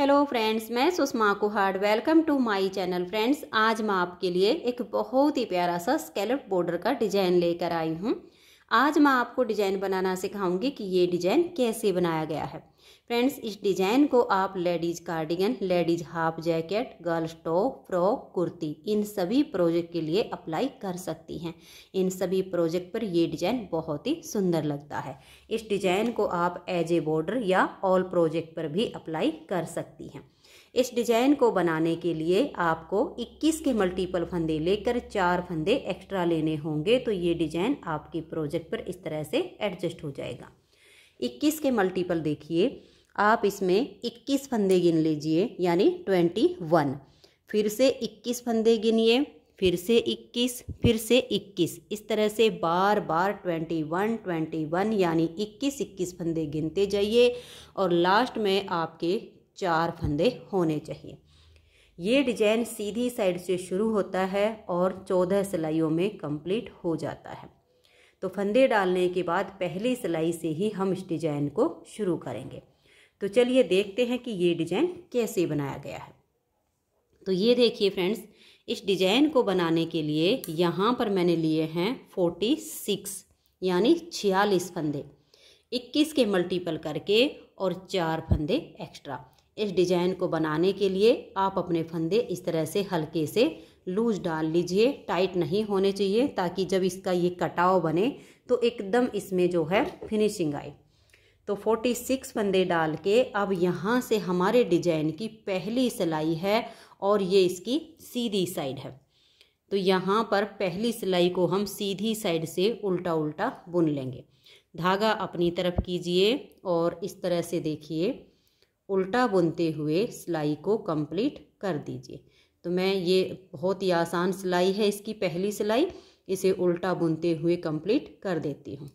hello friends मैं Sushma Kuhad welcome to my channel friends आज मैं आपके लिए एक बहुत ही प्यारा सा स्केलप बॉर्डर का डिजाइन लेकर आई हूँ आज मैं आपको डिजाइन बनाना सिखाऊंगी कि ये डिजाइन कैसे बनाया गया है फ्रेंड्स इस डिजाइन को आप ladies cardigan ladies half jacket girls top frock kurti इन सभी प्रोजेक्ट के लिए अप्लाई कर सकती हैं इन सभी प्रोजेक्ट पर ये डिजाइन बहुत ही सुंदर लगता है इस डिजाइन को आप एज ए बॉर्डर या ऑल प्रोजेक्ट पर भी अप्लाई कर सकती हैं इस डिजाइन को बनाने के लिए आपको 21 के मल्टीपल फंदे लेकर चार फंदे एक्स्ट्रा लेने होंगे तो ये डिजाइन आपके प्रोजेक्ट पर इस तरह से एडजस्ट हो जाएगा 21 के मल्टीपल देखिए आप इसमें 21 फंदे गिन लीजिए यानी 21 फिर से 21 फंदे गिनिए फिर से 21 फिर से 21 इस तरह से बार बार 21 21 यानी 21 21 फंदे गिनते जाइए और लास्ट में आपके चार फंदे होने चाहिए ये डिजाइन सीधी साइड से शुरू होता है और चौदह सिलाइयों में कंप्लीट हो जाता है तो फंदे डालने के बाद पहली सिलाई से ही हम इस डिजाइन को शुरू करेंगे तो चलिए देखते हैं कि ये डिजाइन कैसे बनाया गया है तो ये देखिए फ्रेंड्स इस डिजाइन को बनाने के लिए यहाँ पर मैंने लिए हैं फोर्टी सिक्स यानी छियालीस फंदे इक्कीस के मल्टीपल करके और चार फंदे एक्स्ट्रा इस डिजाइन को बनाने के लिए आप अपने फंदे इस तरह से हल्के से लूज डाल लीजिए टाइट नहीं होने चाहिए ताकि जब इसका ये कटाव बने तो एकदम इसमें जो है फिनिशिंग आए तो 46 फंदे डाल के अब यहाँ से हमारे डिजाइन की पहली सिलाई है और ये इसकी सीधी साइड है तो यहाँ पर पहली सिलाई को हम सीधी साइड से उल्टा उल्टा बुन लेंगे धागा अपनी तरफ कीजिए और इस तरह से देखिए उल्टा बुनते हुए सिलाई को कंप्लीट कर दीजिए तो मैं ये बहुत ही आसान सिलाई है इसकी पहली सिलाई इसे उल्टा बुनते हुए कंप्लीट कर देती हूँ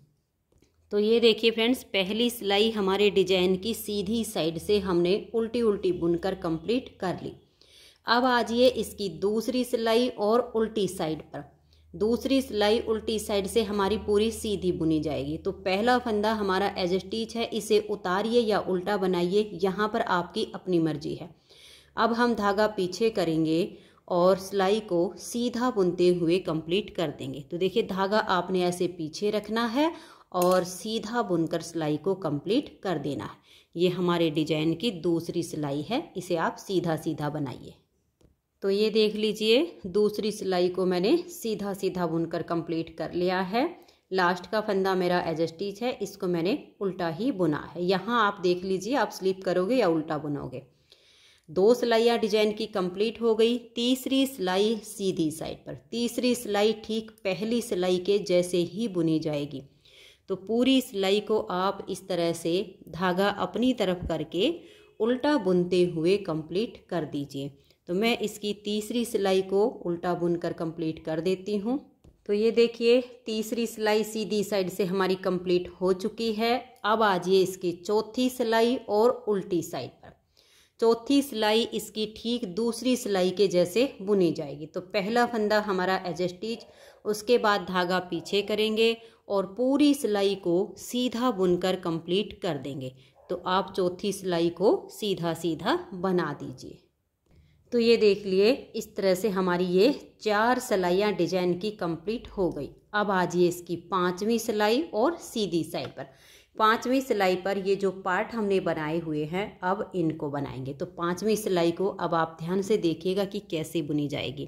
तो ये देखिए फ्रेंड्स पहली सिलाई हमारे डिजाइन की सीधी साइड से हमने उल्टी उल्टी बुनकर कंप्लीट कर ली अब आ जाइए इसकी दूसरी सिलाई और उल्टी साइड पर दूसरी सिलाई उल्टी साइड से हमारी पूरी सीधी बुनी जाएगी तो पहला फंदा हमारा एज स्टीच है इसे उतारिए या उल्टा बनाइए यहाँ पर आपकी अपनी मर्जी है अब हम धागा पीछे करेंगे और सिलाई को सीधा बुनते हुए कंप्लीट कर देंगे तो देखिए धागा आपने ऐसे पीछे रखना है और सीधा बुनकर सिलाई को कंप्लीट कर देना है ये हमारे डिजाइन की दूसरी सिलाई है इसे आप सीधा सीधा बनाइए तो ये देख लीजिए दूसरी सिलाई को मैंने सीधा सीधा बुनकर कंप्लीट कर लिया है लास्ट का फंदा मेरा एजस्टिच है इसको मैंने उल्टा ही बुना है यहाँ आप देख लीजिए आप स्लिप करोगे या उल्टा बुनोगे दो सिलाइयाँ डिजाइन की कंप्लीट हो गई तीसरी सिलाई सीधी साइड पर तीसरी सिलाई ठीक पहली सिलाई के जैसे ही बुनी जाएगी तो पूरी सिलाई को आप इस तरह से धागा अपनी तरफ करके उल्टा बुनते हुए कंप्लीट कर दीजिए तो मैं इसकी तीसरी सिलाई को उल्टा बुन कर कंप्लीट कर देती हूँ तो ये देखिए तीसरी सिलाई सीधी साइड से हमारी कंप्लीट हो चुकी है अब आ जाइए इसकी चौथी सिलाई और उल्टी साइड पर चौथी सिलाई इसकी ठीक दूसरी सिलाई के जैसे बुनी जाएगी तो पहला फंदा हमारा एजस्टिज उसके बाद धागा पीछे करेंगे और पूरी सिलाई को सीधा बुनकर कंप्लीट कर देंगे तो आप चौथी सिलाई को सीधा सीधा बना दीजिए तो ये देख लिए इस तरह से हमारी ये चार सिलाइयाँ डिजाइन की कंप्लीट हो गई अब आ जाइए इसकी पांचवी सिलाई और सीधी साइड पर पांचवी सिलाई पर ये जो पार्ट हमने बनाए हुए हैं अब इनको बनाएंगे तो पांचवी सिलाई को अब आप ध्यान से देखिएगा कि कैसे बुनी जाएगी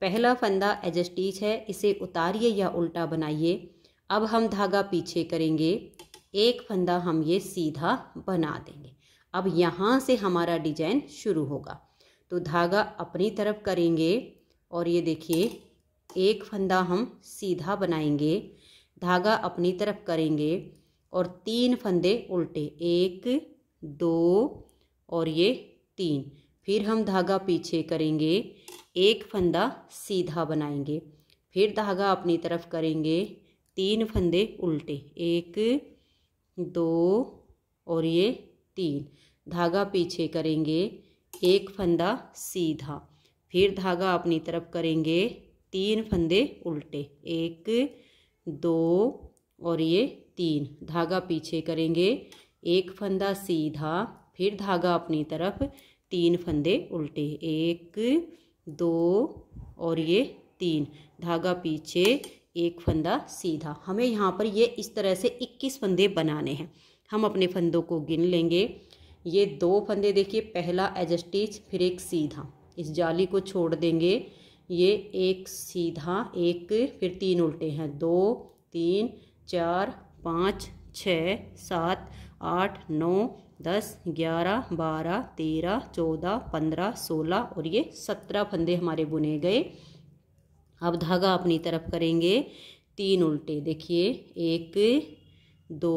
पहला फंदा एजस्टीच है इसे उतारिए या उल्टा बनाइए अब हम धागा पीछे करेंगे एक फंदा हम ये सीधा बना देंगे अब यहाँ से हमारा डिजाइन शुरू होगा तो धागा अपनी तरफ करेंगे और ये देखिए एक फंदा हम सीधा बनाएंगे धागा अपनी तरफ करेंगे और तीन फंदे उल्टे एक दो और ये तीन फिर हम धागा पीछे करेंगे एक फंदा सीधा बनाएंगे फिर धागा अपनी तरफ करेंगे तीन फंदे उल्टे एक दो और ये तीन धागा पीछे करेंगे एक फंदा सीधा फिर धागा अपनी तरफ करेंगे तीन फंदे उल्टे एक दो और ये तीन धागा पीछे करेंगे एक फंदा सीधा फिर धागा अपनी तरफ तीन फंदे उल्टे एक दो और ये तीन धागा पीछे एक फंदा सीधा हमें यहाँ पर ये इस तरह से इक्कीस फंदे बनाने हैं हम अपने फंदों को गिन लेंगे ये दो फंदे देखिए पहला एज स्टिच फिर एक सीधा इस जाली को छोड़ देंगे ये एक सीधा एक फिर तीन उल्टे हैं दो तीन चार पाँच छ सात आठ नौ दस ग्यारह बारह तेरह चौदह पंद्रह सोलह और ये सत्रह फंदे हमारे बुने गए अब धागा अपनी तरफ करेंगे तीन उल्टे देखिए एक दो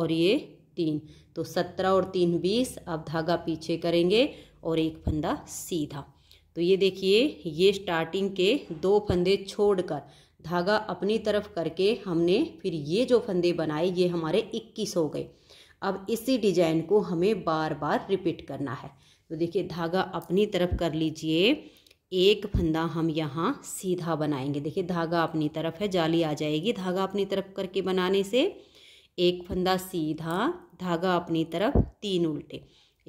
और ये तीन तो सत्रह और तीन बीस अब धागा पीछे करेंगे और एक फंदा सीधा तो ये देखिए ये स्टार्टिंग के दो फंदे छोड़कर धागा अपनी तरफ करके हमने फिर ये जो फंदे बनाए ये हमारे इक्कीस हो गए अब इसी डिजाइन को हमें बार बार रिपीट करना है तो देखिए धागा अपनी तरफ कर लीजिए एक फंदा हम यहाँ सीधा बनाएंगे देखिए धागा अपनी तरफ है जाली आ जाएगी धागा अपनी तरफ करके बनाने से एक फंदा सीधा धागा अपनी तरफ तीन उल्टे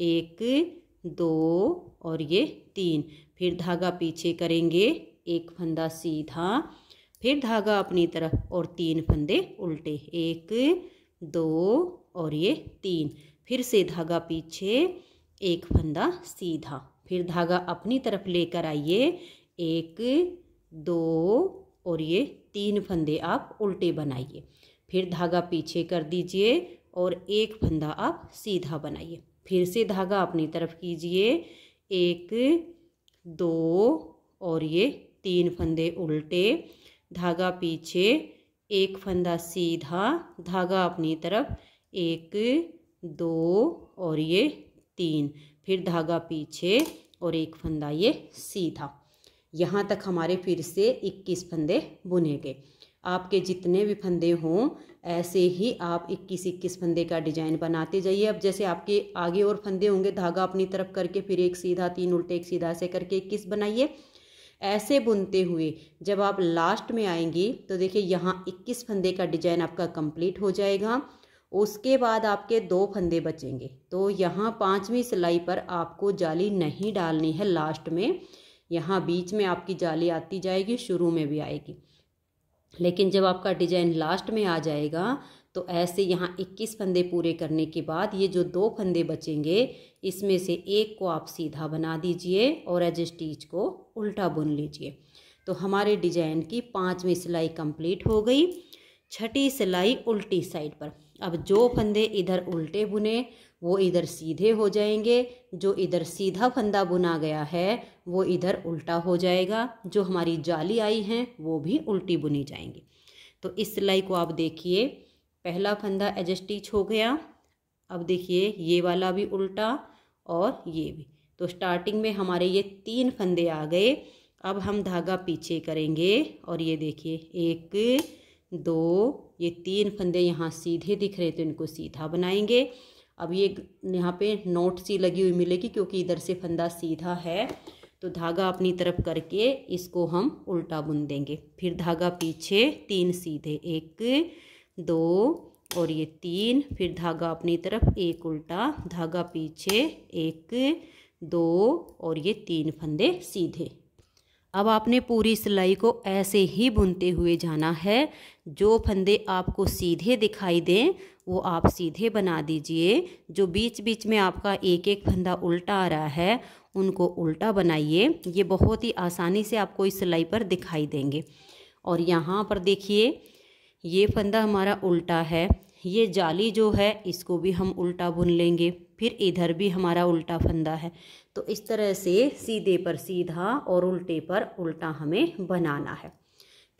एक दो और ये तीन फिर धागा पीछे करेंगे एक फंदा सीधा फिर धागा अपनी तरफ और तीन फंदे उल्टे एक दो और ये तीन फिर से धागा पीछे एक फंदा सीधा फिर धागा अपनी तरफ लेकर आइए एक दो और ये तीन फंदे आप उल्टे बनाइए फिर धागा पीछे कर दीजिए और एक फंदा आप सीधा बनाइए फिर से धागा अपनी तरफ कीजिए एक दो और ये तीन फंदे उल्टे धागा पीछे एक फंदा सीधा धागा अपनी तरफ एक दो और ये तीन फिर धागा पीछे और एक फंदा ये सीधा यहाँ तक हमारे फिर से 21 फंदे बुने गए आपके जितने भी फंदे हों ऐसे ही आप इक्कीस इक्कीस फंदे का डिजाइन बनाते जाइए अब जैसे आपके आगे और फंदे होंगे धागा अपनी तरफ करके फिर एक सीधा तीन उल्टे एक सीधा ऐसे करके इक्कीस बनाइए ऐसे बुनते हुए जब आप लास्ट में आएंगी तो देखिए यहाँ इक्कीस फंदे का डिजाइन आपका कंप्लीट हो जाएगा उसके बाद आपके दो फंदे बचेंगे तो यहाँ पाँचवीं सिलाई पर आपको जाली नहीं डालनी है लास्ट में यहाँ बीच में आपकी जाली आती जाएगी शुरू में भी आएगी लेकिन जब आपका डिजाइन लास्ट में आ जाएगा तो ऐसे यहाँ 21 फंदे पूरे करने के बाद ये जो दो फंदे बचेंगे इसमें से एक को आप सीधा बना दीजिए और एज स्टीच को उल्टा बुन लीजिए तो हमारे डिजाइन की पाँचवीं सिलाई कंप्लीट हो गई छठी सिलाई उल्टी साइड पर अब जो फंदे इधर उल्टे बुने वो इधर सीधे हो जाएंगे जो इधर सीधा फंदा बुना गया है वो इधर उल्टा हो जाएगा जो हमारी जाली आई हैं वो भी उल्टी बुनी जाएंगी तो इस सिलाई को आप देखिए पहला फंदा एजस्टिच हो गया अब देखिए ये वाला भी उल्टा और ये भी तो स्टार्टिंग में हमारे ये तीन फंदे आ गए अब हम धागा पीछे करेंगे और ये देखिए एक दो ये तीन फंदे यहाँ सीधे दिख रहे तो इनको सीधा बनाएंगे अब ये यहाँ पे नोट सी लगी हुई मिलेगी क्योंकि इधर से फंदा सीधा है तो धागा अपनी तरफ करके इसको हम उल्टा बुन देंगे फिर धागा पीछे तीन सीधे एक दो और ये तीन फिर धागा अपनी तरफ एक उल्टा धागा पीछे एक दो और ये तीन फंदे सीधे अब आपने पूरी सिलाई को ऐसे ही बुनते हुए जाना है जो फंदे आपको सीधे दिखाई दें वो आप सीधे बना दीजिए जो बीच बीच में आपका एक एक फंदा उल्टा आ रहा है उनको उल्टा बनाइए ये बहुत ही आसानी से आपको इस सिलाई पर दिखाई देंगे और यहाँ पर देखिए ये फंदा हमारा उल्टा है ये जाली जो है इसको भी हम उल्टा बुन लेंगे फिर इधर भी हमारा उल्टा फंदा है तो इस तरह से सीधे पर सीधा और उल्टे पर उल्टा हमें बनाना है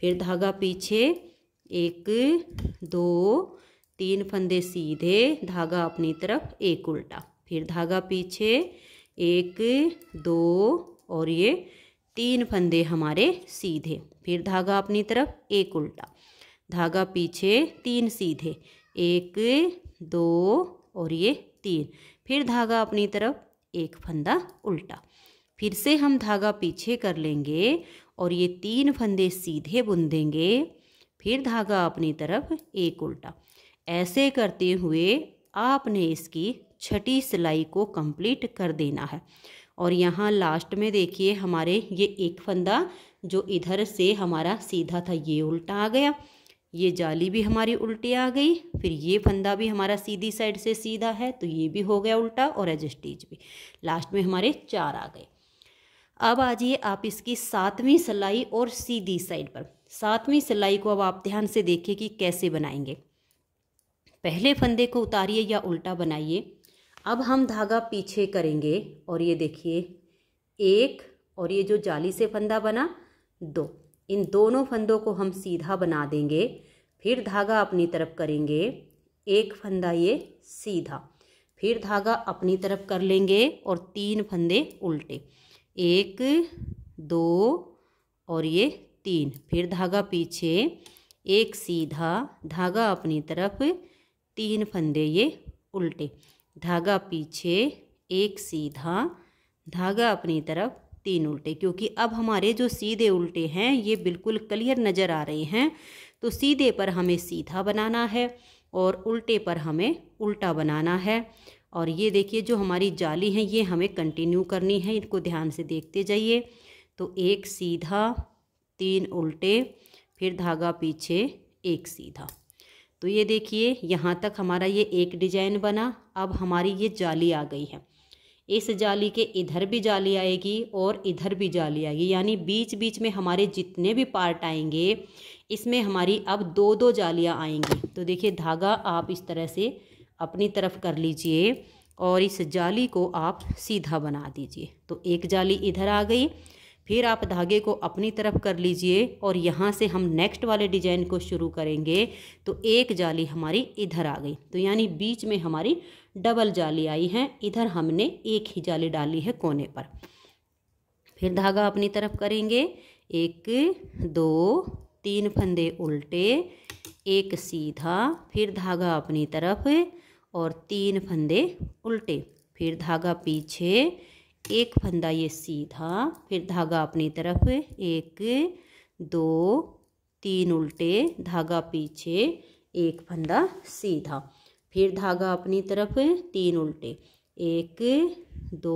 फिर धागा पीछे एक दो तीन फंदे सीधे धागा अपनी तरफ एक उल्टा फिर धागा पीछे एक दो और ये तीन फंदे हमारे सीधे फिर धागा अपनी तरफ एक उल्टा धागा पीछे तीन सीधे एक दो और ये तीन फिर धागा अपनी तरफ एक फंदा उल्टा फिर से हम धागा पीछे कर लेंगे और ये तीन फंदे सीधे बुन देंगे फिर धागा अपनी तरफ एक उल्टा ऐसे करते हुए आपने इसकी छठी सिलाई को कंप्लीट कर देना है और यहाँ लास्ट में देखिए हमारे ये एक फंदा जो इधर से हमारा सीधा था ये उल्टा आ गया ये जाली भी हमारी उल्टी आ गई फिर ये फंदा भी हमारा सीधी साइड से सीधा है तो ये भी हो गया उल्टा और एजस्टीज भी लास्ट में हमारे चार आ गए अब आ जाइए आप इसकी सातवीं सिलाई और सीधी साइड पर सातवीं सिलाई को अब आप ध्यान से देखिए कि कैसे बनाएंगे पहले फंदे को उतारिए या उल्टा बनाइए अब हम धागा पीछे करेंगे और ये देखिए एक और ये जो जाली से फंदा बना दो इन दोनों फंदों को हम सीधा बना देंगे फिर धागा अपनी तरफ करेंगे एक फंदा ये सीधा फिर धागा अपनी तरफ कर लेंगे और तीन फंदे उल्टे एक दो और ये तीन फिर धागा पीछे एक सीधा धागा अपनी तरफ तीन फंदे ये उल्टे धागा पीछे एक सीधा धागा अपनी तरफ तीन उल्टे क्योंकि अब हमारे जो सीधे उल्टे हैं ये बिल्कुल क्लियर नज़र आ रहे हैं तो सीधे पर हमें सीधा बनाना है और उल्टे पर हमें उल्टा बनाना है और ये देखिए जो हमारी जाली है ये हमें कंटिन्यू करनी है इनको ध्यान से देखते जाइए तो एक सीधा तीन उल्टे फिर धागा पीछे एक सीधा तो ये देखिए यहाँ तक हमारा ये एक डिजाइन बना अब हमारी ये जाली आ गई है इस जाली के इधर भी जाली आएगी और इधर भी जाली आएगी यानी बीच बीच में हमारे जितने भी पार्ट आएंगे इसमें हमारी अब दो दो जालियाँ आएंगी तो देखिए धागा आप इस तरह से अपनी तरफ कर लीजिए और इस जाली को आप सीधा बना दीजिए तो एक जाली इधर आ गई फिर आप धागे को अपनी तरफ कर लीजिए और यहाँ से हम नेक्स्ट वाले डिजाइन को शुरू करेंगे तो एक जाली हमारी इधर आ गई तो यानी बीच में हमारी डबल जाली आई है इधर हमने एक ही जाली डाली है कोने पर फिर धागा अपनी तरफ करेंगे एक दो तीन फंदे उल्टे एक सीधा फिर धागा अपनी तरफ और तीन फंदे उल्टे फिर धागा पीछे एक फंदा ये सीधा फिर धागा अपनी तरफ एक दो तीन उल्टे धागा पीछे एक फंदा सीधा फिर धागा अपनी तरफ तीन उल्टे एक दो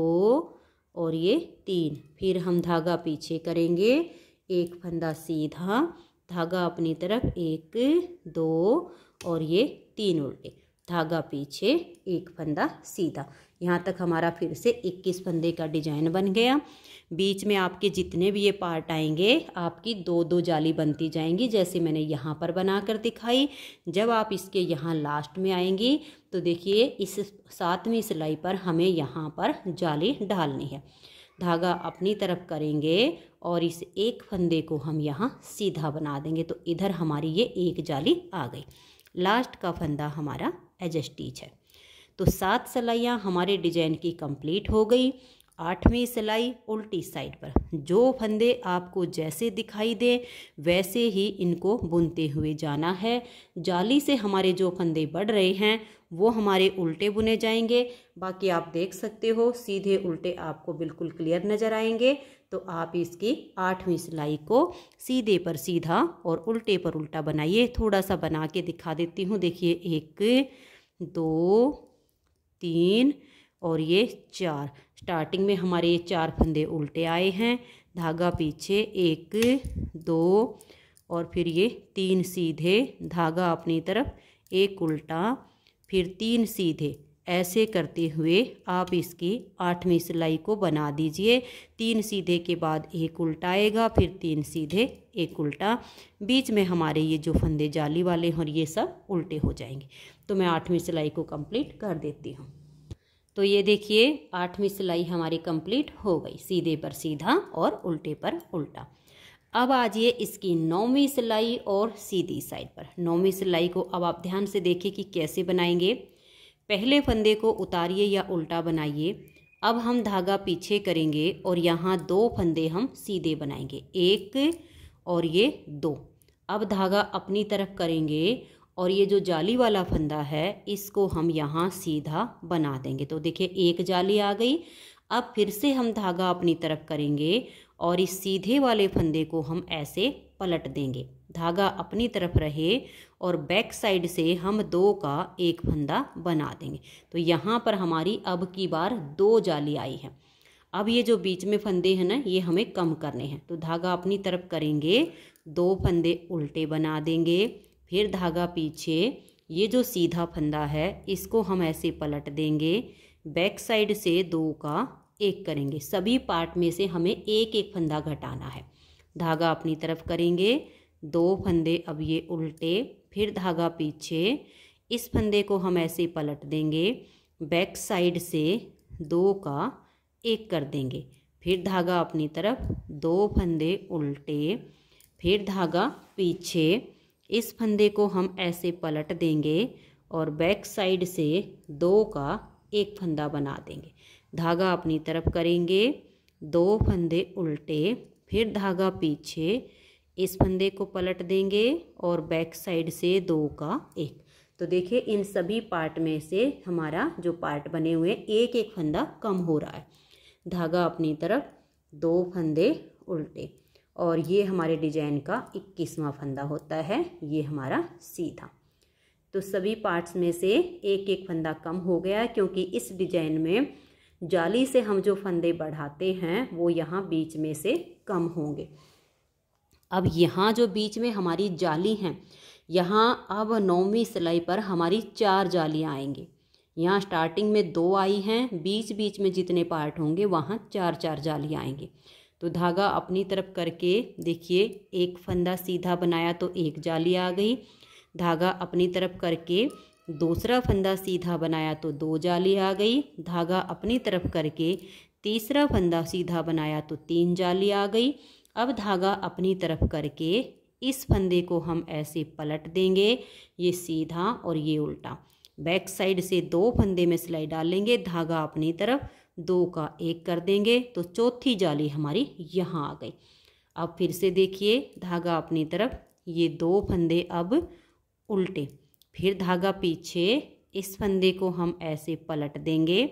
और ये तीन फिर हम धागा पीछे करेंगे एक फंदा सीधा धागा अपनी तरफ एक दो और ये तीन उल्टे धागा पीछे एक फंदा सीधा यहाँ तक हमारा फिर से 21 फंदे का डिजाइन बन गया बीच में आपके जितने भी ये पार्ट आएंगे आपकी दो दो जाली बनती जाएंगी जैसे मैंने यहाँ पर बनाकर दिखाई जब आप इसके यहाँ लास्ट में आएंगी तो देखिए इस सातवीं सिलाई पर हमें यहाँ पर जाली डालनी है धागा अपनी तरफ करेंगे और इस एक फंदे को हम यहाँ सीधा बना देंगे तो इधर हमारी ये एक जाली आ गई लास्ट का फंदा हमारा एजस्टीच है तो सात सिलाइयाँ हमारे डिजाइन की कंप्लीट हो गई आठवीं सिलाई उल्टी साइड पर जो फंदे आपको जैसे दिखाई दें वैसे ही इनको बुनते हुए जाना है जाली से हमारे जो फंदे बढ़ रहे हैं वो हमारे उल्टे बुने जाएंगे बाकी आप देख सकते हो सीधे उल्टे आपको बिल्कुल क्लियर नज़र आएंगे तो आप इसकी आठवीं सिलाई को सीधे पर सीधा और उल्टे पर उल्टा बनाइए थोड़ा सा बना के दिखा देती हूँ देखिए एक दो तीन और ये चार स्टार्टिंग में हमारे ये चार फंदे उल्टे आए हैं धागा पीछे एक दो और फिर ये तीन सीधे धागा अपनी तरफ एक उल्टा फिर तीन सीधे ऐसे करते हुए आप इसकी आठवीं सिलाई को बना दीजिए तीन सीधे के बाद एक उल्टा आएगा फिर तीन सीधे एक उल्टा बीच में हमारे ये जो फंदे जाली वाले हैं और ये सब उल्टे हो जाएंगे तो मैं आठवीं सिलाई को कंप्लीट कर देती हूँ तो ये देखिए आठवीं सिलाई हमारी कंप्लीट हो गई सीधे पर सीधा और उल्टे पर उल्टा अब आ जाइए इसकी नौवीं सिलाई और सीधी साइड पर नौवीं सिलाई को अब आप ध्यान से देखिए कि कैसे बनाएंगे पहले फंदे को उतारिए या उल्टा बनाइए अब हम धागा पीछे करेंगे और यहाँ दो फंदे हम सीधे बनाएंगे एक और ये दो अब धागा अपनी तरफ करेंगे और ये जो जाली वाला फंदा है इसको हम यहाँ सीधा बना देंगे तो देखिए एक जाली आ गई अब फिर से हम धागा अपनी तरफ करेंगे और इस सीधे वाले फंदे को हम ऐसे पलट देंगे धागा अपनी तरफ रहे और बैक साइड से हम दो का एक फंदा बना देंगे तो यहाँ पर हमारी अब की बार दो जाली आई है अब ये जो बीच में फंदे हैं ना ये हमें कम करने हैं तो धागा अपनी तरफ करेंगे दो फंदे उल्टे बना देंगे फिर धागा पीछे ये जो सीधा फंदा है इसको हम ऐसे पलट देंगे बैक साइड से दो का एक करेंगे सभी पार्ट में से हमें एक एक फंदा घटाना है धागा अपनी तरफ करेंगे दो फंदे अब ये उल्टे फिर धागा पीछे इस फंदे को हम ऐसे पलट देंगे बैक साइड से दो का एक कर देंगे फिर धागा अपनी तरफ दो फंदे उल्टे फिर धागा पीछे इस फंदे को हम ऐसे पलट देंगे और बैक साइड से दो का एक फंदा बना देंगे धागा अपनी तरफ करेंगे दो फंदे उल्टे फिर धागा पीछे इस फंदे को पलट देंगे और बैक साइड से दो का एक तो देखिए इन सभी पार्ट में से हमारा जो पार्ट बने हुए एक एक फंदा कम हो रहा है धागा अपनी तरफ दो फंदे उल्टे और ये हमारे डिजाइन का इक्कीसवा फंदा होता है ये हमारा सीधा तो सभी पार्ट्स में से एक एक फंदा कम हो गया क्योंकि इस डिजाइन में जाली से हम जो फंदे बढ़ाते हैं वो यहाँ बीच में से कम होंगे अब यहाँ जो बीच में हमारी जाली हैं यहाँ अब नौवीं सिलाई पर हमारी चार जालियाँ आएंगी यहाँ स्टार्टिंग में दो आई हैं बीच बीच में जितने पार्ट होंगे वहाँ चार चार जालियाँ आएंगी तो धागा अपनी तरफ करके देखिए एक फंदा सीधा बनाया तो एक जाली आ गई धागा अपनी तरफ करके दूसरा फंदा सीधा बनाया तो दो जाली आ गई धागा अपनी तरफ करके तीसरा फंदा सीधा बनाया तो तीन जाली आ गई अब धागा अपनी तरफ करके इस फंदे को हम ऐसे पलट देंगे ये सीधा और ये उल्टा बैक साइड से दो फंदे में सिलाई डालेंगे धागा अपनी तरफ दो का एक कर देंगे तो चौथी जाली हमारी यहाँ आ गई अब फिर से देखिए धागा अपनी तरफ ये दो फंदे अब उल्टे फिर धागा पीछे इस फंदे को हम ऐसे पलट देंगे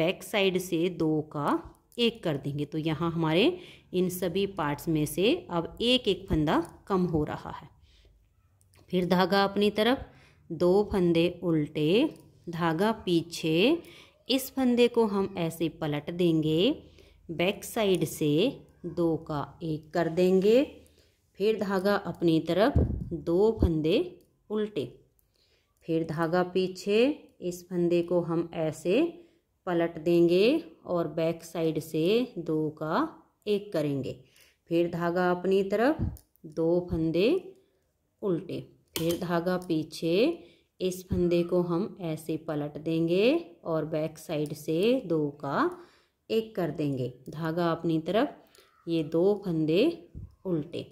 बैक साइड से दो का एक कर देंगे तो यहाँ हमारे इन सभी पार्ट्स में से अब एक एक फंदा कम हो रहा है फिर धागा अपनी तरफ दो फंदे उल्टे धागा पीछे इस फंदे को हम ऐसे पलट देंगे बैक साइड से दो का एक कर देंगे फिर धागा अपनी तरफ दो फंदे उल्टे फिर धागा पीछे इस फंदे को हम ऐसे पलट देंगे और बैक साइड से दो का एक करेंगे फिर धागा अपनी तरफ दो फंदे उल्टे फिर धागा पीछे इस फंदे को हम ऐसे पलट देंगे और बैक साइड से दो का एक कर देंगे धागा अपनी तरफ ये दो फंदे उल्टे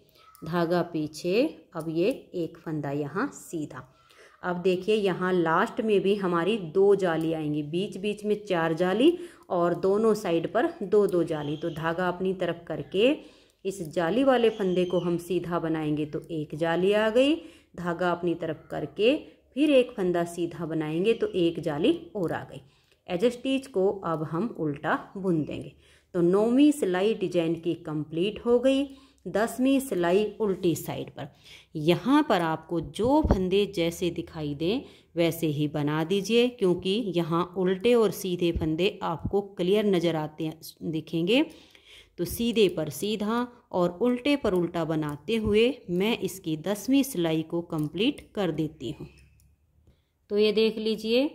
धागा पीछे अब ये एक फंदा यहाँ सीधा अब देखिए यहाँ लास्ट में भी हमारी दो जाली आएंगी बीच बीच में चार जाली और दोनों साइड पर दो दो जाली तो धागा अपनी तरफ करके इस जाली वाले फंदे को हम सीधा बनाएंगे तो एक जाली आ गई धागा अपनी तरफ करके फिर एक फंदा सीधा बनाएंगे तो एक जाली और आ गई एज स्टीच को अब हम उल्टा बुन देंगे तो नौवीं सिलाई डिजाइन की कंप्लीट हो गई दसवीं सिलाई उल्टी साइड पर यहाँ पर आपको जो फंदे जैसे दिखाई दें वैसे ही बना दीजिए क्योंकि यहाँ उल्टे और सीधे फंदे आपको क्लियर नज़र आते दिखेंगे तो सीधे पर सीधा और उल्टे पर उल्टा बनाते हुए मैं इसकी दसवीं सिलाई को कंप्लीट कर देती हूँ तो ये देख लीजिए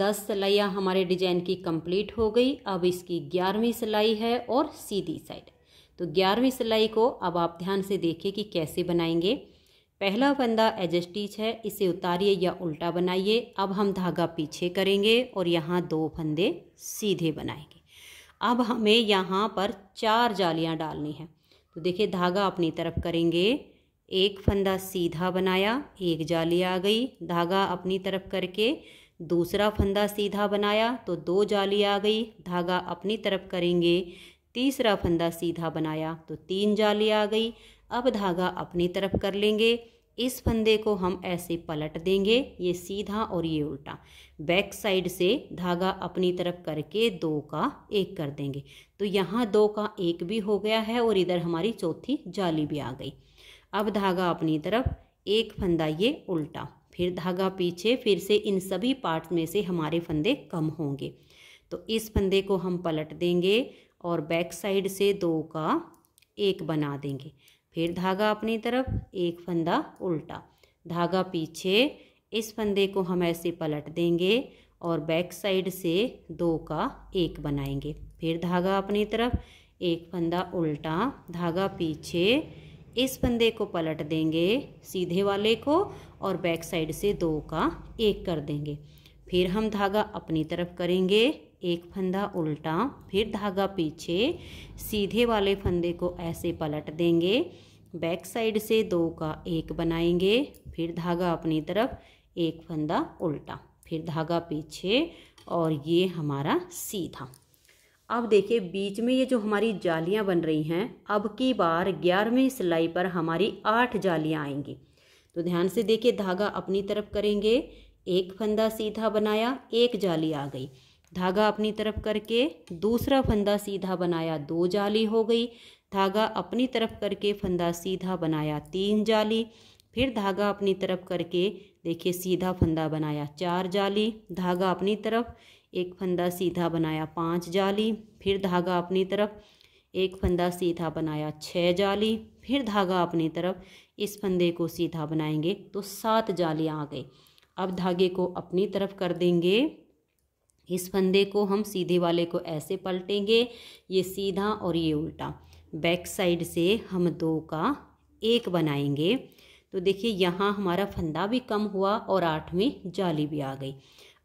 दस सिलाइयाँ हमारे डिजाइन की कंप्लीट हो गई अब इसकी ग्यारहवीं सिलाई है और सीधी साइड तो ग्यारहवीं सिलाई को अब आप ध्यान से देखिए कि कैसे बनाएंगे पहला फंदा एजस्टिच है इसे उतारिए या उल्टा बनाइए अब हम धागा पीछे करेंगे और यहाँ दो फंदे सीधे बनाएंगे अब हमें यहाँ पर चार जालियाँ डालनी हैं तो देखिए धागा अपनी तरफ करेंगे एक फंदा सीधा बनाया एक जाली आ गई धागा अपनी तरफ करके दूसरा फंदा सीधा बनाया तो दो जाली आ गई धागा अपनी तरफ करेंगे तीसरा फंदा सीधा बनाया तो तीन जाली आ गई अब धागा अपनी तरफ कर लेंगे इस फंदे को हम ऐसे पलट देंगे ये सीधा और ये उल्टा बैक साइड से धागा अपनी तरफ करके दो का एक कर देंगे तो यहाँ दो का एक भी हो गया है और इधर हमारी चौथी जाली भी आ गई अब धागा अपनी तरफ एक फंदा ये उल्टा फिर धागा पीछे फिर से इन सभी पार्ट्स में से हमारे फंदे कम होंगे तो इस फंदे को हम पलट देंगे और बैक साइड से दो का एक बना देंगे फिर धागा अपनी तरफ एक फंदा उल्टा धागा पीछे इस फंदे को हम ऐसे पलट देंगे और बैक साइड से दो का एक बनाएंगे फिर धागा अपनी तरफ एक फंदा उल्टा धागा पीछे इस फंदे को पलट देंगे सीधे वाले को और बैक साइड से दो का एक कर देंगे फिर हम धागा अपनी तरफ करेंगे एक फंदा उल्टा फिर धागा पीछे सीधे वाले फंदे को ऐसे पलट देंगे बैक साइड से दो का एक बनाएंगे फिर धागा अपनी तरफ एक फंदा उल्टा फिर धागा पीछे और ये हमारा सीधा अब देखिए बीच में ये जो हमारी जालियाँ बन रही हैं अब की बार ग्यारहवीं सिलाई पर हमारी आठ जालियाँ आएंगी तो ध्यान से देखिए धागा अपनी तरफ करेंगे एक फंदा सीधा बनाया एक जाली आ गई धागा अपनी तरफ करके दूसरा फंदा सीधा बनाया दो जाली हो गई धागा अपनी तरफ करके फंदा सीधा बनाया तीन जाली फिर धागा अपनी तरफ करके देखिए सीधा फंदा बनाया चार जाली धागा अपनी तरफ एक फंदा सीधा बनाया पाँच जाली फिर धागा अपनी तरफ एक फंदा सीधा बनाया छः जाली फिर धागा अपनी तरफ इस फंदे को सीधा बनाएंगे तो सात जाली आ गई अब धागे को अपनी तरफ कर देंगे इस फंदे को हम सीधे वाले को ऐसे पलटेंगे ये सीधा और ये उल्टा बैक साइड से हम दो का एक बनाएंगे तो देखिए यहाँ हमारा फंदा भी कम हुआ और आठ में जाली भी आ गई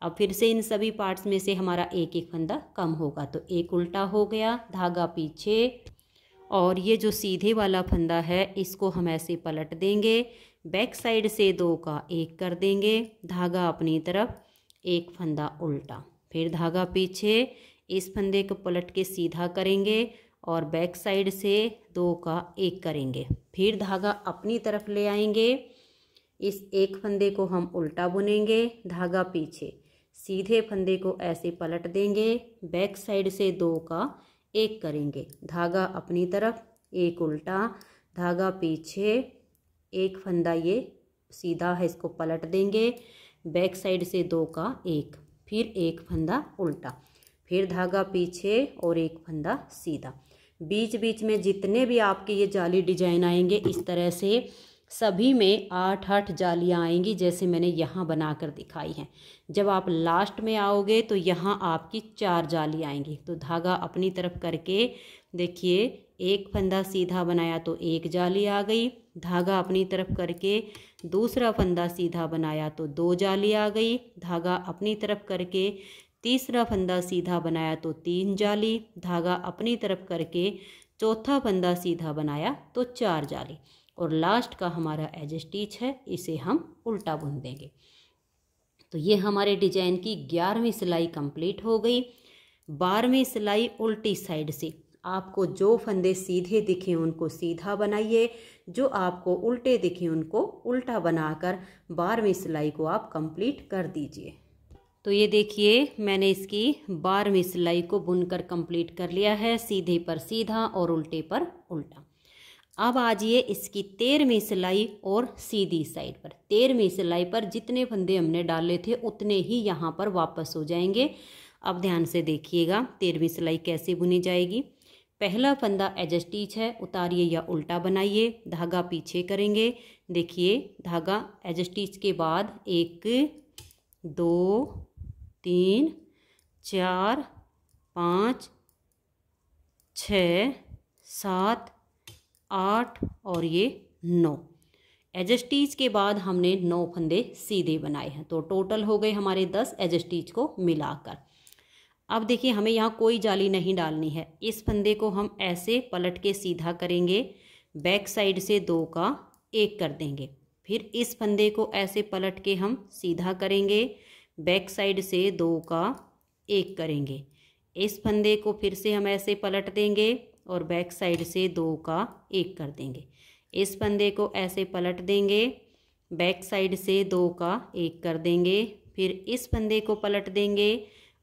अब फिर से इन सभी पार्ट्स में से हमारा एक एक फंदा कम होगा तो एक उल्टा हो गया धागा पीछे और ये जो सीधे वाला फंदा है इसको हम ऐसे पलट देंगे बैक साइड से दो का एक कर देंगे धागा अपनी तरफ एक फंदा उल्टा फिर धागा पीछे इस फंदे को पलट के सीधा करेंगे और बैक साइड से दो का एक करेंगे फिर धागा अपनी तरफ ले आएंगे इस एक फंदे को हम उल्टा बुनेंगे धागा पीछे सीधे फंदे को ऐसे पलट देंगे बैक साइड से दो का एक करेंगे धागा अपनी तरफ एक उल्टा धागा पीछे एक फंदा ये सीधा है इसको पलट देंगे बैक साइड से दो का एक फिर एक फंदा उल्टा फिर धागा पीछे और एक फंदा सीधा बीच बीच में जितने भी आपके ये जाली डिजाइन आएंगे इस तरह से सभी में आठ आठ जालियाँ आएंगी जैसे मैंने यहाँ बना कर दिखाई हैं जब आप लास्ट में आओगे तो यहाँ आपकी चार जाली आएंगी तो धागा अपनी तरफ करके देखिए एक फंदा सीधा बनाया तो एक जाली आ गई धागा अपनी तरफ करके दूसरा फंदा सीधा बनाया तो दो जाली आ गई धागा अपनी तरफ करके तीसरा फंदा सीधा बनाया तो तीन जाली धागा अपनी तरफ करके चौथा फंदा सीधा बनाया तो चार जाली और लास्ट का हमारा एजस्टिच है इसे हम उल्टा बुन देंगे तो ये हमारे डिजाइन की ग्यारहवीं सिलाई कंप्लीट हो गई बारहवीं सिलाई उल्टी साइड से आपको जो फंदे सीधे दिखें उनको सीधा बनाइए जो आपको उल्टे दिखें उनको उल्टा बनाकर बारहवीं सिलाई को आप कंप्लीट कर दीजिए तो ये देखिए मैंने इसकी बारहवीं सिलाई को बुनकर कंप्लीट कर लिया है सीधे पर सीधा और उल्टे पर उल्टा अब आ जाइए इसकी तेरहवीं सिलाई और सीधी साइड पर तेरहवीं सिलाई पर जितने फंदे हमने डाले थे उतने ही यहाँ पर वापस हो जाएंगे अब ध्यान से देखिएगा तेरहवीं सिलाई कैसे बुनी जाएगी पहला फंदा एज है उतारिए या उल्टा बनाइए धागा पीछे करेंगे देखिए धागा एज के बाद एक दो तीन चार पाँच छ सात आठ और ये नौ एज के बाद हमने नौ फंदे सीधे बनाए हैं तो टोटल हो गए हमारे दस एज स्टीच को मिलाकर अब देखिए हमें यहाँ कोई जाली नहीं डालनी है इस फंदे को हम ऐसे पलट के सीधा करेंगे बैक साइड से दो का एक कर देंगे फिर इस फंदे को ऐसे पलट के हम सीधा करेंगे बैक साइड से दो का एक करेंगे इस फंदे को फिर से हम ऐसे पलट देंगे और बैक साइड से दो का एक कर देंगे इस फंदे को ऐसे पलट देंगे बैक साइड से दो का एक कर देंगे फिर इस फंदे को पलट देंगे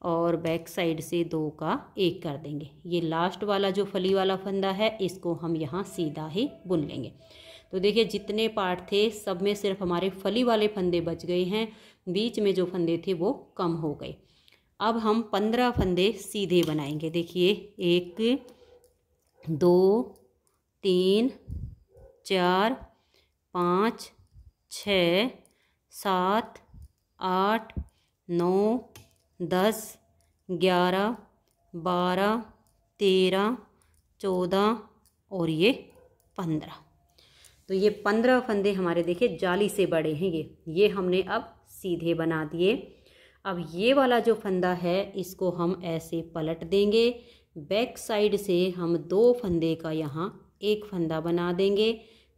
और बैक साइड से दो का एक कर देंगे ये लास्ट वाला जो फली वाला फंदा है इसको हम यहाँ सीधा ही बुन लेंगे तो देखिए जितने पार्ट थे सब में सिर्फ हमारे फली वाले फंदे बच गए हैं बीच में जो फंदे थे वो कम हो गए अब हम पंद्रह फंदे सीधे बनाएंगे देखिए एक दो तीन चार पाँच छ सात आठ नौ दस ग्यारह बारह तेरह चौदह और ये पंद्रह तो ये पंद्रह फंदे हमारे देखिए जाली से बड़े हैं ये ये हमने अब सीधे बना दिए अब ये वाला जो फंदा है इसको हम ऐसे पलट देंगे बैक साइड से हम दो फंदे का यहाँ एक फंदा बना देंगे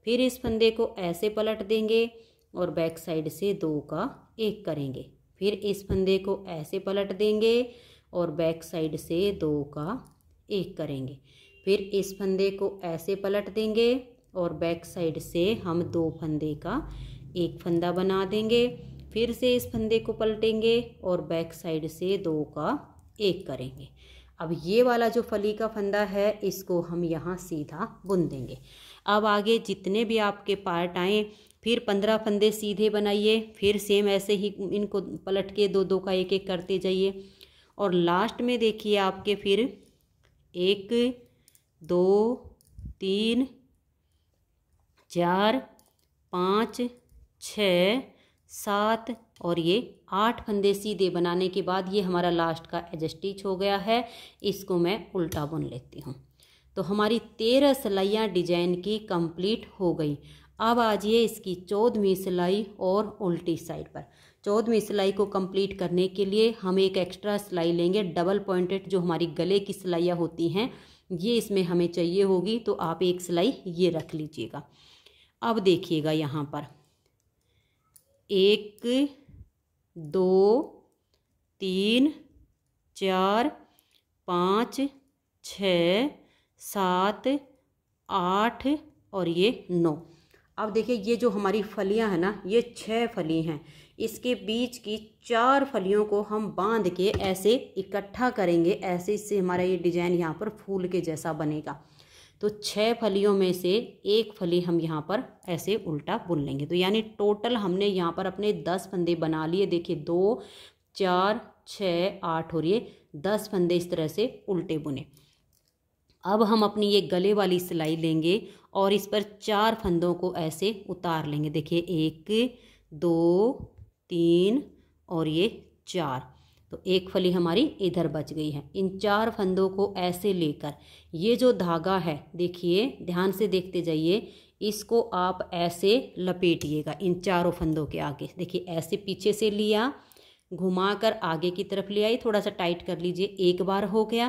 फिर इस फंदे को ऐसे पलट देंगे और बैक साइड से दो का एक करेंगे फिर इस फंदे को ऐसे पलट देंगे और बैक साइड से दो का एक करेंगे फिर इस फंदे को ऐसे पलट देंगे और बैक साइड से हम दो फंदे का एक फंदा बना देंगे फिर से इस फंदे को पलटेंगे और बैक साइड से दो का एक करेंगे अब ये वाला जो फली का फंदा है इसको हम यहाँ सीधा बुन देंगे अब आगे जितने भी आपके पार्ट आए फिर पंद्रह फंदे सीधे बनाइए फिर सेम ऐसे ही इनको पलट के दो दो का एक एक करते जाइए और लास्ट में देखिए आपके फिर एक दो तीन चार पाँच छ सात और ये आठ फंदे सीधे बनाने के बाद ये हमारा लास्ट का एडजस्टिच हो गया है इसको मैं उल्टा बुन लेती हूँ तो हमारी तेरह सिलाइयाँ डिजाइन की कंप्लीट हो गई अब आ जाइए इसकी चौदहवीं सिलाई और उल्टी साइड पर चौदहवीं सिलाई को कंप्लीट करने के लिए हम एक एक्स्ट्रा सिलाई लेंगे डबल पॉइंटेड जो हमारी गले की सिलाइयाँ होती हैं ये इसमें हमें चाहिए होगी तो आप एक सिलाई ये रख लीजिएगा अब देखिएगा यहाँ पर एक दो तीन चार पाँच छ सात आठ और ये नौ अब देखिए ये जो हमारी फलियां हैं ना ये छह फली हैं इसके बीच की चार फलियों को हम बांध के ऐसे इकट्ठा करेंगे ऐसे इससे हमारा ये डिजाइन यहाँ पर फूल के जैसा बनेगा तो छह फलियों में से एक फली हम यहाँ पर ऐसे उल्टा बुन लेंगे तो यानी टोटल हमने यहाँ पर अपने दस फंदे बना लिए देखिए दो चार छः आठ और ये दस फंदे इस तरह से उल्टे बुने अब हम अपनी ये गले वाली सिलाई लेंगे और इस पर चार फंदों को ऐसे उतार लेंगे देखिए एक दो तीन और ये चार तो एक फली हमारी इधर बच गई है इन चार फंदों को ऐसे लेकर ये जो धागा है देखिए ध्यान से देखते जाइए इसको आप ऐसे लपेटिएगा इन चारों फंदों के आगे देखिए ऐसे पीछे से लिया घुमाकर आगे की तरफ ले आई थोड़ा सा टाइट कर लीजिए एक बार हो गया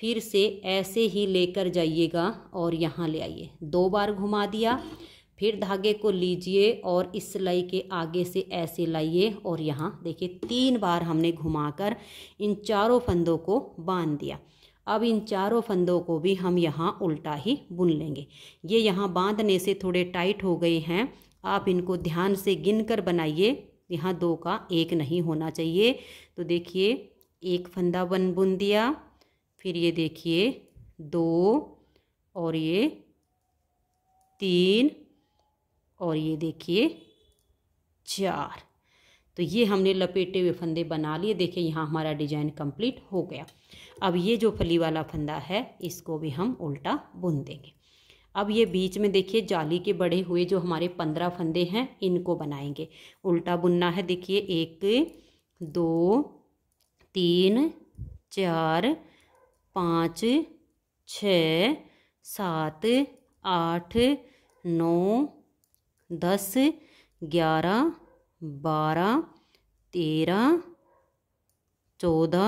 फिर से ऐसे ही लेकर जाइएगा और यहाँ ले आइए दो बार घुमा दिया फिर धागे को लीजिए और इस सिलाई के आगे से ऐसे लाइए और यहाँ देखिए तीन बार हमने घुमाकर इन चारों फंदों को बांध दिया अब इन चारों फंदों को भी हम यहाँ उल्टा ही बुन लेंगे ये यहाँ बांधने से थोड़े टाइट हो गए हैं आप इनको ध्यान से गिन कर बनाइए यहाँ दो का एक नहीं होना चाहिए तो देखिए एक फंदा बन बुन दिया फिर ये देखिए दो और ये तीन और ये देखिए चार तो ये हमने लपेटे हुए फंदे बना लिए देखिए यहाँ हमारा डिजाइन कंप्लीट हो गया अब ये जो फली वाला फंदा है इसको भी हम उल्टा बुन देंगे अब ये बीच में देखिए जाली के बड़े हुए जो हमारे पंद्रह फंदे हैं इनको बनाएंगे उल्टा बुनना है देखिए एक दो तीन चार पाँच छ सात आठ नौ दस ग्यारह बारह तेरह चौदह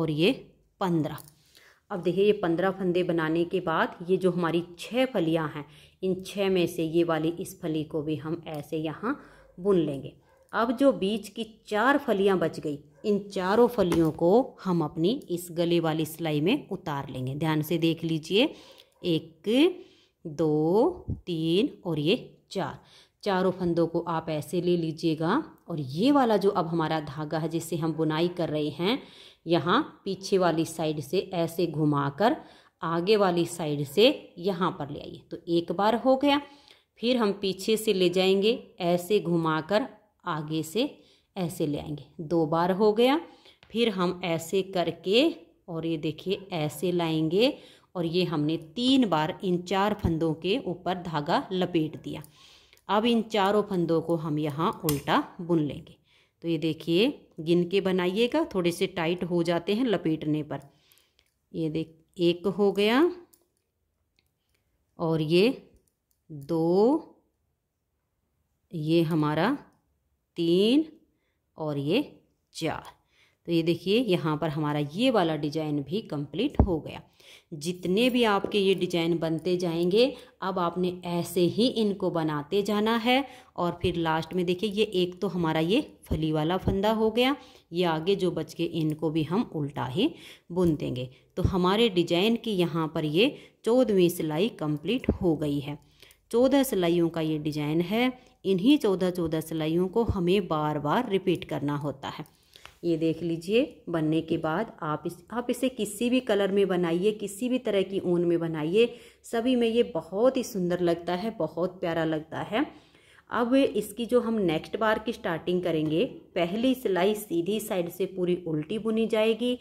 और ये पंद्रह अब देखिए ये पंद्रह फंदे बनाने के बाद ये जो हमारी छः फलियां हैं इन छः में से ये वाली इस फली को भी हम ऐसे यहाँ बुन लेंगे अब जो बीच की चार फलियां बच गई इन चारों फलियों को हम अपनी इस गले वाली सिलाई में उतार लेंगे ध्यान से देख लीजिए एक दो तीन और ये चार चारों फंदों को आप ऐसे ले लीजिएगा और ये वाला जो अब हमारा धागा है जिससे हम बुनाई कर रहे हैं यहाँ पीछे वाली साइड से ऐसे घुमाकर आगे वाली साइड से यहाँ पर ले आइए तो एक बार हो गया फिर हम पीछे से ले जाएंगे ऐसे घुमाकर आगे से ऐसे ले आएंगे दो बार हो गया फिर हम ऐसे करके और ये देखिए ऐसे लाएंगे और ये हमने तीन बार इन चार फंदों के ऊपर धागा लपेट दिया अब इन चारों फंदों को हम यहाँ उल्टा बुन लेंगे तो ये देखिए गिन के बनाइएगा थोड़े से टाइट हो जाते हैं लपेटने पर ये देख एक हो गया और ये दो ये हमारा तीन और ये चार तो ये देखिए यहाँ पर हमारा ये वाला डिजाइन भी कंप्लीट हो गया जितने भी आपके ये डिजाइन बनते जाएंगे अब आपने ऐसे ही इनको बनाते जाना है और फिर लास्ट में देखिए ये एक तो हमारा ये फली वाला फंदा हो गया ये आगे जो बच के इनको भी हम उल्टा ही बुन देंगे तो हमारे डिजाइन की यहाँ पर ये चौदहवीं सिलाई कंप्लीट हो गई है चौदह सिलाइयों का ये डिजाइन है इन्हीं चौदह चौदह सिलाइयों को हमें बार बार रिपीट करना होता है ये देख लीजिए बनने के बाद आप इस आप इसे किसी भी कलर में बनाइए किसी भी तरह की ऊन में बनाइए सभी में ये बहुत ही सुंदर लगता है बहुत प्यारा लगता है अब इसकी जो हम नेक्स्ट बार की स्टार्टिंग करेंगे पहली सिलाई सीधी साइड से पूरी उल्टी बुनी जाएगी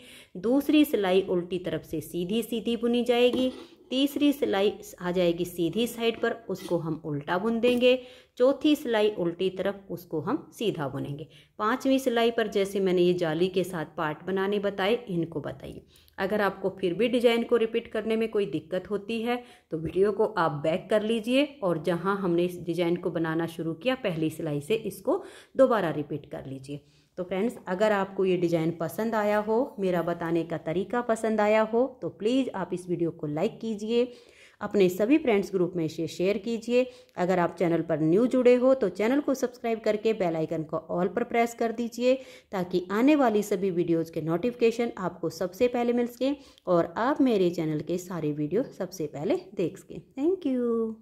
दूसरी सिलाई उल्टी तरफ से सीधी सीधी बुनी जाएगी तीसरी सिलाई आ जाएगी सीधी साइड पर उसको हम उल्टा बुन देंगे चौथी सिलाई उल्टी तरफ उसको हम सीधा बुनेंगे पांचवी सिलाई पर जैसे मैंने ये जाली के साथ पार्ट बनाने बताए इनको बताइए अगर आपको फिर भी डिजाइन को रिपीट करने में कोई दिक्कत होती है तो वीडियो को आप बैक कर लीजिए और जहाँ हमने इस डिजाइन को बनाना शुरू किया पहली सिलाई से इसको दोबारा रिपीट कर लीजिए तो फ्रेंड्स अगर आपको ये डिज़ाइन पसंद आया हो मेरा बताने का तरीका पसंद आया हो तो प्लीज़ आप इस वीडियो को लाइक कीजिए अपने सभी फ्रेंड्स ग्रुप में इसे शेयर कीजिए अगर आप चैनल पर न्यू जुड़े हो तो चैनल को सब्सक्राइब करके बेल आइकन को ऑल पर प्रेस कर दीजिए ताकि आने वाली सभी वीडियोस के नोटिफिकेशन आपको सबसे पहले मिल सकें और आप मेरे चैनल के सारे वीडियो सबसे पहले देख सकें थैंक यू